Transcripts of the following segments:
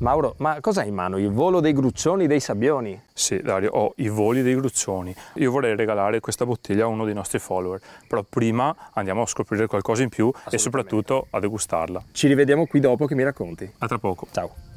Mauro, ma cosa hai in mano? Il volo dei gruccioni dei sabbioni? Sì, Dario, ho i voli dei gruccioni. Io vorrei regalare questa bottiglia a uno dei nostri follower, però prima andiamo a scoprire qualcosa in più e soprattutto a degustarla. Ci rivediamo qui dopo che mi racconti. A tra poco. Ciao.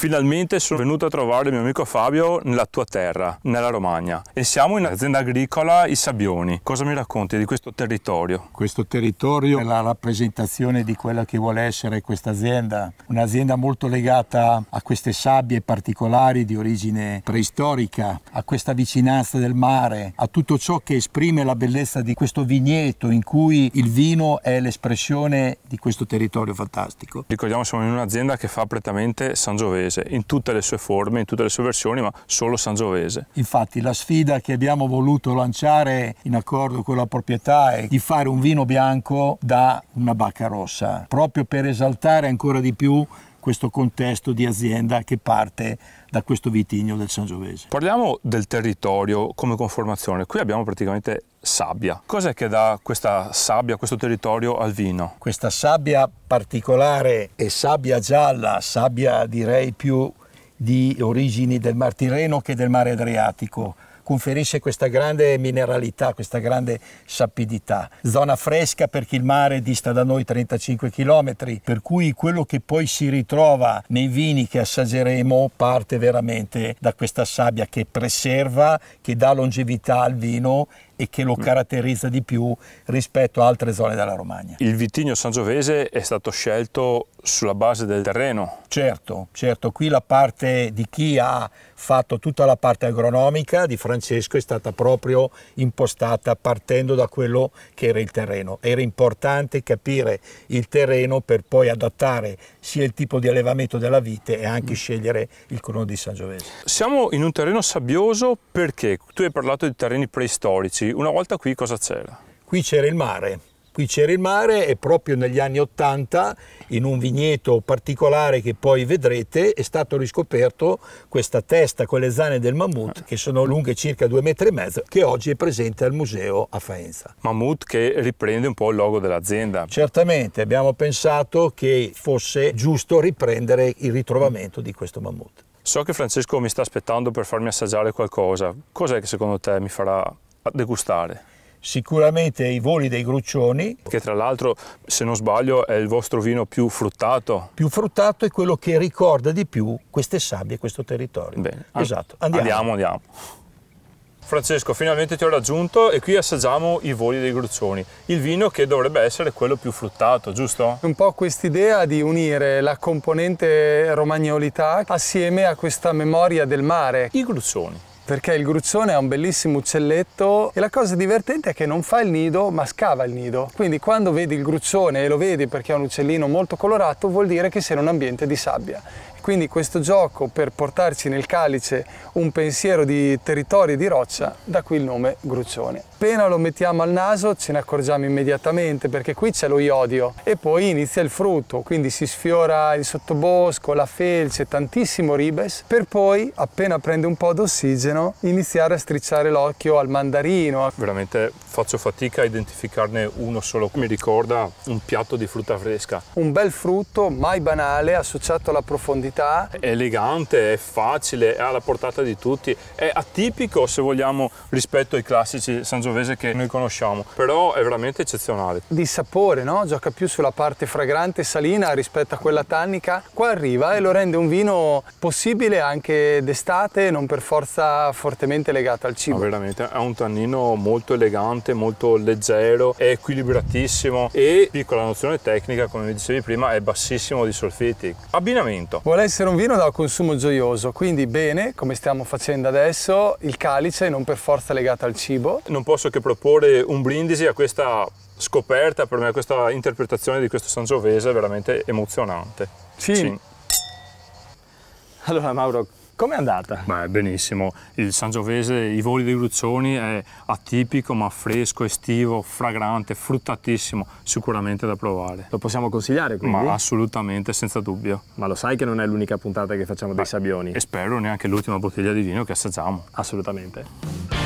Finalmente sono venuto a trovare il mio amico Fabio nella tua terra, nella Romagna, e siamo in azienda agricola I Sabbioni. Cosa mi racconti di questo territorio? Questo territorio è la rappresentazione di quella che vuole essere questa azienda, un'azienda molto legata a queste sabbie particolari di origine preistorica, a questa vicinanza del mare, a tutto ciò che esprime la bellezza di questo vigneto in cui il vino è l'espressione di questo territorio fantastico. Ricordiamo siamo in un'azienda che fa prettamente San sangiovese Sangiovese in tutte le sue forme, in tutte le sue versioni, ma solo Sangiovese. Infatti la sfida che abbiamo voluto lanciare in accordo con la proprietà è di fare un vino bianco da una bacca rossa, proprio per esaltare ancora di più questo contesto di azienda che parte da questo vitigno del Sangiovese. Parliamo del territorio come conformazione. Qui abbiamo praticamente sabbia. Cos'è che dà questa sabbia, questo territorio al vino? Questa sabbia particolare è sabbia gialla, sabbia direi più di origini del Mar Tirreno che del mare Adriatico conferisce questa grande mineralità, questa grande sapidità. Zona fresca perché il mare dista da noi 35 km, per cui quello che poi si ritrova nei vini che assaggeremo parte veramente da questa sabbia che preserva, che dà longevità al vino e che lo mm. caratterizza di più rispetto a altre zone della Romagna. Il vitigno sangiovese è stato scelto sulla base del terreno. Certo, certo, qui la parte di chi ha fatto tutta la parte agronomica di Francesco è stata proprio impostata partendo da quello che era il terreno. Era importante capire il terreno per poi adattare sia il tipo di allevamento della vite e anche mm. scegliere il crono di Sangiovese. Siamo in un terreno sabbioso perché tu hai parlato di terreni preistorici, una volta qui cosa c'era? Qui c'era il mare, qui c'era il mare e proprio negli anni Ottanta, in un vigneto particolare che poi vedrete, è stato riscoperto questa testa con le zanne del mammut, che sono lunghe circa due metri e mezzo, che oggi è presente al museo a Faenza. Mammut che riprende un po' il logo dell'azienda. Certamente, abbiamo pensato che fosse giusto riprendere il ritrovamento di questo mammut. So che Francesco mi sta aspettando per farmi assaggiare qualcosa. Cos'è che secondo te mi farà a degustare. Sicuramente i voli dei gruccioni. Che tra l'altro, se non sbaglio, è il vostro vino più fruttato. Più fruttato è quello che ricorda di più queste sabbie, questo territorio. Bene. Esatto, andiamo. Andiamo, andiamo. Francesco, finalmente ti ho raggiunto e qui assaggiamo i voli dei gruccioni, il vino che dovrebbe essere quello più fruttato, giusto? Un po' quest'idea di unire la componente romagnolità assieme a questa memoria del mare. I gruccioni perché il gruzzone è un bellissimo uccelletto e la cosa divertente è che non fa il nido ma scava il nido. Quindi quando vedi il gruzzone e lo vedi perché è un uccellino molto colorato vuol dire che sia in un ambiente di sabbia quindi questo gioco per portarci nel calice un pensiero di territorio e di roccia, da qui il nome Gruccione. Appena lo mettiamo al naso ce ne accorgiamo immediatamente perché qui c'è lo iodio e poi inizia il frutto, quindi si sfiora il sottobosco, la felce, tantissimo ribes, per poi appena prende un po' d'ossigeno iniziare a strisciare l'occhio al mandarino. Veramente faccio fatica a identificarne uno solo, mi ricorda un piatto di frutta fresca. Un bel frutto mai banale associato alla profondità comodità. È elegante, è facile, è alla portata di tutti, è atipico se vogliamo rispetto ai classici sangiovese che noi conosciamo, però è veramente eccezionale. Di sapore, no? Gioca più sulla parte fragrante salina rispetto a quella tannica. Qua arriva e lo rende un vino possibile anche d'estate, non per forza fortemente legato al cibo. No, veramente, ha un tannino molto elegante, molto leggero, è equilibratissimo e piccola nozione tecnica, come vi dicevi prima, è bassissimo di solfiti. Abbinamento. Buona essere un vino da consumo gioioso, quindi bene, come stiamo facendo adesso, il calice non per forza legato al cibo. Non posso che proporre un brindisi a questa scoperta, per me questa interpretazione di questo Sangiovese è veramente emozionante. Sì. Allora Mauro, Com'è andata? Beh, benissimo. Il Sangiovese, i voli dei Gruzzoni è atipico ma fresco, estivo, fragrante, fruttatissimo, sicuramente da provare. Lo possiamo consigliare quindi? Ma assolutamente, senza dubbio. Ma lo sai che non è l'unica puntata che facciamo Beh, dei Sabbioni? E spero neanche l'ultima bottiglia di vino che assaggiamo. Assolutamente.